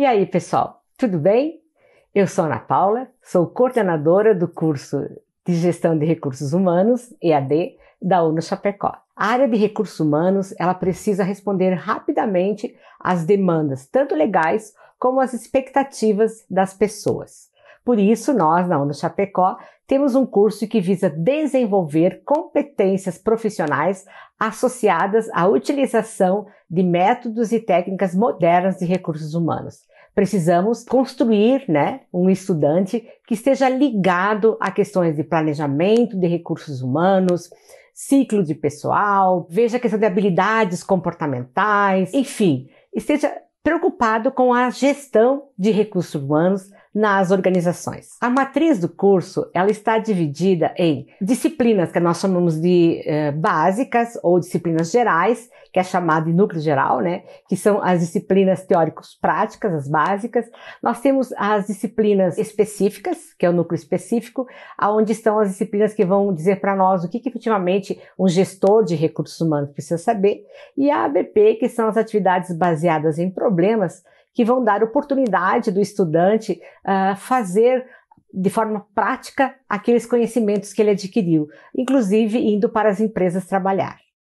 E aí, pessoal, tudo bem? Eu sou Ana Paula, sou coordenadora do curso de Gestão de Recursos Humanos, EAD, da UNO Chapecó. A área de recursos humanos, ela precisa responder rapidamente às demandas, tanto legais como às expectativas das pessoas. Por isso, nós, na ONU Chapecó, temos um curso que visa desenvolver competências profissionais associadas à utilização de métodos e técnicas modernas de recursos humanos. Precisamos construir né, um estudante que esteja ligado a questões de planejamento de recursos humanos, ciclo de pessoal, veja a questão de habilidades comportamentais, enfim, esteja preocupado com a gestão de recursos humanos nas organizações. A matriz do curso ela está dividida em disciplinas que nós chamamos de eh, básicas ou disciplinas gerais, que é chamado de núcleo geral, né? Que são as disciplinas teóricos práticas as básicas. Nós temos as disciplinas específicas, que é o núcleo específico, aonde estão as disciplinas que vão dizer para nós o que, que efetivamente um gestor de recursos humanos precisa saber, e a ABP, que são as atividades baseadas em problemas que vão dar oportunidade do estudante uh, fazer de forma prática aqueles conhecimentos que ele adquiriu, inclusive indo para as empresas trabalhar.